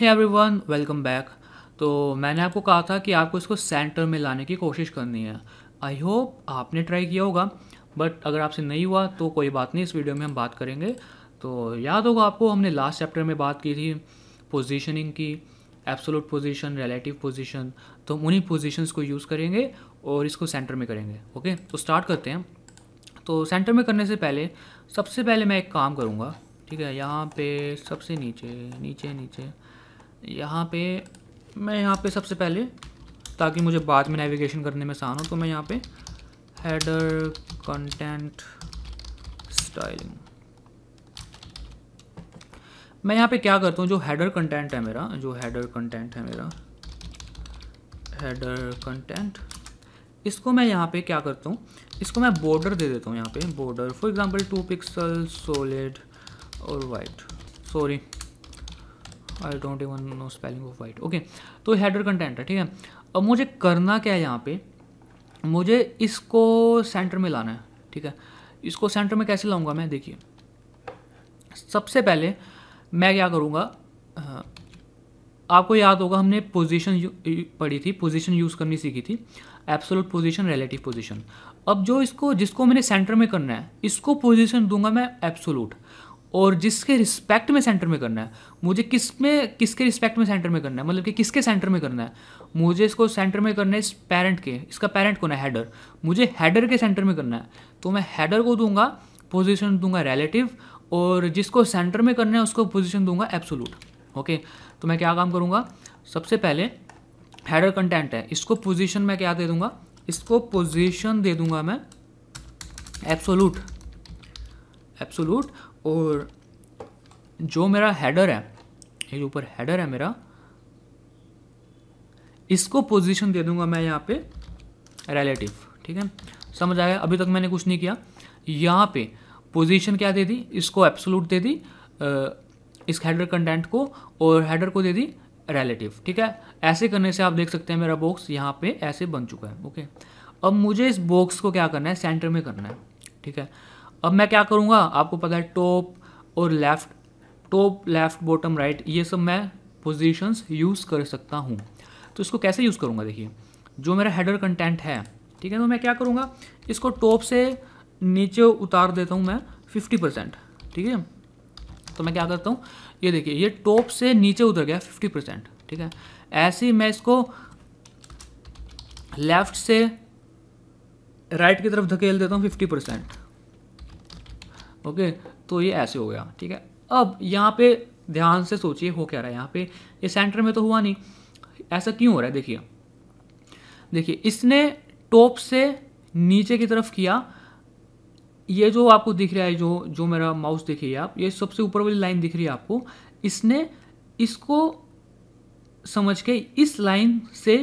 है everyone welcome back तो मैंने आपको कहा था कि आपको इसको सेंटर में लाने की कोशिश करनी है आई होप आपने ट्राई किया होगा बट अगर आपसे नहीं हुआ तो कोई बात नहीं इस वीडियो में हम बात करेंगे तो याद होगा आपको हमने लास्ट चैप्टर में बात की थी पोजीशनिंग की एब्सोलूट पोजीशन रिलेटिव पोजीशन तो हम उन्हीं पोजिशन को यूज़ करेंगे और इसको सेंटर में करेंगे ओके तो स्टार्ट करते हैं तो सेंटर में करने से पहले सबसे पहले मैं एक काम करूँगा ठीक है यहाँ पे सबसे नीचे नीचे नीचे यहाँ पे मैं यहाँ पे सबसे पहले ताकि मुझे बाद में नेविगेशन करने में आसान हो तो मैं यहाँ पे हेडर कंटेंट स्टाइलिंग मैं यहाँ पे क्या करता हूँ जो हेडर कंटेंट है मेरा जो हेडर कंटेंट है मेरा हेडर कंटेंट इसको मैं यहाँ पे क्या करता हूँ इसको मैं बॉर्डर दे देता हूँ यहाँ पे border for example two pixel solid और white sorry I don't even know spelling of white okay तो हेडर कंटेंट है ठीक है अब मुझे करना क्या है यहाँ पे मुझे इसको सेंटर में लाना है ठीक है इसको सेंटर में कैसे लाऊंगा मैं देखिए सबसे पहले मैं क्या करूँगा आपको याद होगा हमने पोजीशन पढ़ी थी पोजीशन यूज़ करनी सीखी थी एब्सोलूट पोजीशन रिलेटिव पोजीशन अब जो इसको जिसको मैंने सेंटर में करना है इसको पोजीशन दूंगा मैं एब्सोलूट और जिसके रिस्पेक्ट में सेंटर में करना है मुझे किस में किसके रिस्पेक्ट में सेंटर में करना है मतलब कि किसके सेंटर में करना है मुझे इसको सेंटर में करना है इस पेरेंट के इसका पेरेंट कौन है हेडर मुझे हेडर के सेंटर में करना है तो मैं हेडर को दूंगा पोजीशन दूंगा रिलेटिव और जिसको सेंटर में करना है उसको पोजीशन दूंगा एब्सोलूट ओके तो मैं क्या काम करूँगा सबसे पहले हेडर कंटेंट है इसको पोजिशन मैं क्या दे दूंगा इसको पोजिशन दे दूंगा मैं एब्सोलूट एब्सोलूट और जो मेरा हेडर है ये जो ऊपर हेडर है मेरा इसको पोजीशन दे दूंगा मैं यहाँ पे रिलेटिव ठीक है समझ आया अभी तक मैंने कुछ नहीं किया यहाँ पे पोजीशन क्या दे दी इसको एब्सोलूट दे दी इस हेडर कंटेंट को और हेडर को दे दी रिलेटिव ठीक है ऐसे करने से आप देख सकते हैं मेरा बॉक्स यहाँ पे ऐसे बन चुका है ओके अब मुझे इस बॉक्स को क्या करना है सेंटर में करना है ठीक है अब मैं क्या करूँगा आपको पता है टॉप और left top left bottom right ये सब मैं पोजिशंस यूज़ कर सकता हूँ तो इसको कैसे यूज़ करूँगा देखिए जो मेरा हेडर कंटेंट है ठीक है तो मैं क्या करूँगा इसको टॉप से नीचे उतार देता हूँ मैं फिफ्टी परसेंट ठीक है तो मैं क्या करता हूँ ये देखिए ये टॉप से नीचे उतर गया फिफ्टी परसेंट ठीक है ऐसे ही मैं इसको लेफ़्ट से राइट की तरफ धकेल देता हूँ फिफ्टी परसेंट ओके तो ये ऐसे हो गया ठीक है अब यहाँ पे ध्यान से सोचिए हो क्या रहा है यहाँ पे ये सेंटर में तो हुआ नहीं ऐसा क्यों हो रहा है देखिए देखिए इसने टॉप से नीचे की तरफ किया ये जो आपको दिख रहा है जो जो मेरा माउस देखिए आप ये सबसे ऊपर वाली लाइन दिख रही है आपको इसने इसको समझ के इस लाइन से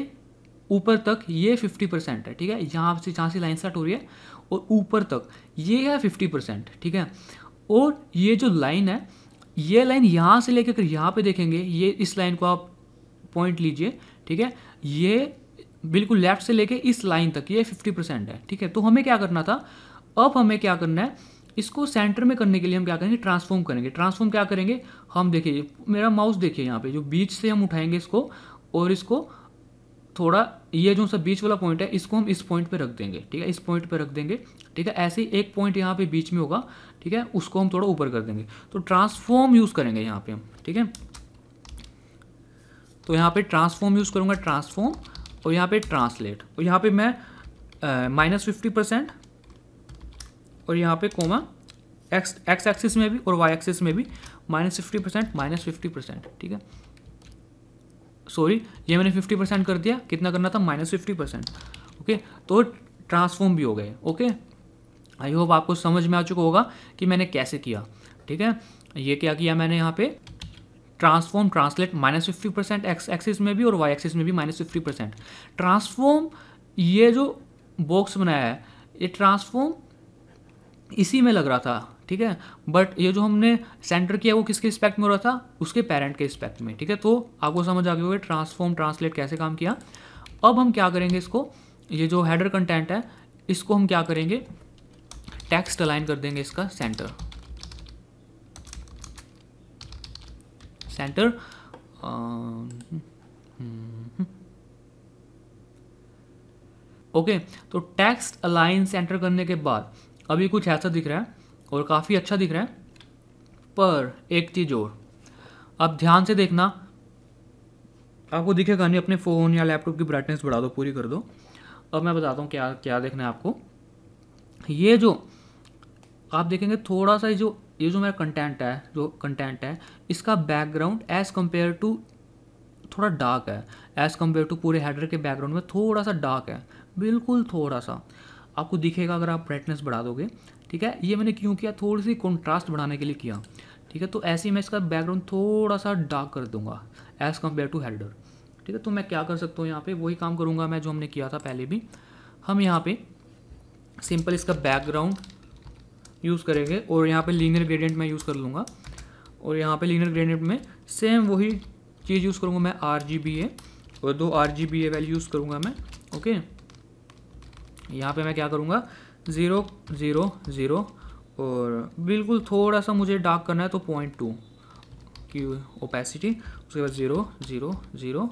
ऊपर तक ये फिफ्टी परसेंट है ठीक है यहाँ से जहाँ से लाइन स्टार्ट हो रही है और ऊपर तक ये है फिफ्टी परसेंट ठीक है और ये जो लाइन है ये लाइन यहाँ से लेकर अगर यहाँ पे देखेंगे ये इस लाइन को आप पॉइंट लीजिए ठीक है ये बिल्कुल लेफ्ट से लेके इस लाइन तक ये फिफ्टी परसेंट है ठीक है तो हमें क्या करना था अब हमें क्या करना है इसको सेंटर में करने के लिए हम क्या करेंगे ट्रांसफॉर्म करेंगे ट्रांसफॉर्म क्या करेंगे हम देखिए मेरा माउस देखिए यहाँ पे जो बीच से हम उठाएंगे इसको और इसको थोड़ा ये जो सा बीच वाला पॉइंट है इसको हम इस पॉइंट पे रख देंगे ठीक है इस पॉइंट पे रख देंगे ठीक है ऐसे ही एक पॉइंट यहाँ पे बीच में होगा ठीक है उसको हम थोड़ा ऊपर कर देंगे तो ट्रांसफॉर्म यूज़ करेंगे यहाँ पे हम ठीक है तो यहाँ पे ट्रांसफॉर्म यूज़ करूंगा ट्रांसफॉर्म और यहाँ पे ट्रांसलेट और यहाँ पे मैं माइनस फिफ्टी परसेंट और यहाँ पे कोमा एक्स एक्स एक्सिस में भी और वाई एक्सिस में भी minus fifty percent minus fifty percent ठीक है सॉरी ये मैंने फिफ्टी परसेंट कर दिया कितना करना था माइनस फिफ्टी परसेंट ओके तो ट्रांसफॉर्म भी हो गए ओके आई होप आपको समझ में आ चुका होगा कि मैंने कैसे किया ठीक है ये क्या किया मैंने यहाँ पे transform translate minus fifty percent X axis में भी और वाई एक्सिस में भी माइनस फिफ्टी परसेंट ट्रांसफॉर्म ये जो बॉक्स बनाया है ये ट्रांसफॉर्म इसी में लग रहा था ठीक है बट ये जो हमने सेंटर किया वो किसके रिस्पेक्ट में हो रहा था उसके पेरेंट के रिस्पेक्ट में ठीक है तो आपको समझ आ गया होगा ट्रांसफॉर्म ट्रांसलेट कैसे काम किया अब हम क्या करेंगे इसको ये जो हेडर कंटेंट है इसको हम क्या करेंगे टेक्स्ट अलाइन कर देंगे इसका सेंटर सेंटर ओके तो टेक्स्ट अलाइन सेंटर करने के बाद अभी कुछ ऐसा दिख रहा है और काफ़ी अच्छा दिख रहा है पर एक चीज़ और अब ध्यान से देखना आपको दिखेगा नहीं अपने फ़ोन या लैपटॉप की ब्राइटनेस बढ़ा दो पूरी कर दो अब मैं बताता हूँ क्या क्या देखना है आपको ये जो आप देखेंगे थोड़ा सा जो ये जो मेरा कंटेंट है जो कंटेंट है इसका बैकग्राउंड एज़ कम्पेयर टू थोड़ा डार्क है एज़ कम्पेयर टू पूरे हेडर के बैकग्राउंड में थोड़ा सा डार्क है बिल्कुल थोड़ा सा आपको दिखेगा अगर आप ब्राइटनेस बढ़ा दोगे ठीक है ये मैंने क्यों किया थोड़ी सी कॉन्ट्रास्ट बढ़ाने के लिए किया ठीक है तो ऐसे ही मैं इसका बैकग्राउंड थोड़ा सा डार्क कर दूंगा एज़ कम्पेयर टू हेडर ठीक है तो मैं क्या कर सकता हूँ यहाँ पे वही काम करूँगा मैं जो हमने किया था पहले भी हम यहाँ पे सिंपल इसका बैकग्राउंड यूज़ करेंगे और यहाँ पे लीनियर ग्रेडियंट मैं यूज़ कर लूँगा और यहाँ पे लीनियर ग्रेडियंट में सेम वही चीज़ यूज़ करूँगा मैं आर जी बी ए और दो R G B A value use करूँगा मैं ओके यहाँ पे मैं क्या करूँगा ज़ीरो ज़ीरो ज़ीरो और बिल्कुल थोड़ा सा मुझे डार्क करना है तो पॉइंट टू की ओपेसिटी उसके बाद ज़ीरो ज़ीरो ज़ीरो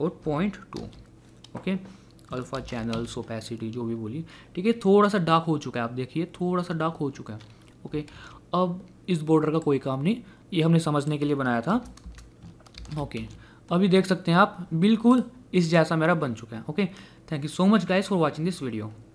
और point two okay alpha channels opacity जो भी बोली ठीक है थोड़ा सा डार्क हो चुका है आप देखिए थोड़ा सा डार्क हो चुका है ओके अब इस बॉर्डर का कोई काम नहीं ये हमने समझने के लिए बनाया था ओके अभी देख सकते हैं आप बिल्कुल इस जैसा मेरा बन चुका है okay Thank you so much guys for watching this video.